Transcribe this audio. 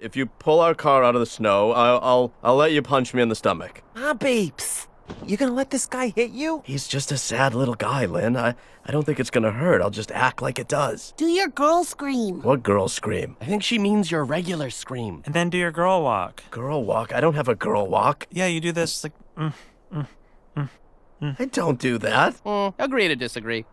If you pull our car out of the snow, I'll I'll, I'll let you punch me in the stomach. Ah, beeps. You gonna let this guy hit you? He's just a sad little guy, Lynn. I, I don't think it's gonna hurt. I'll just act like it does. Do your girl scream. What girl scream? I think she means your regular scream. And then do your girl walk. Girl walk? I don't have a girl walk. Yeah, you do this like. Mm, mm, mm, mm. I don't do that. Mm, agree to disagree.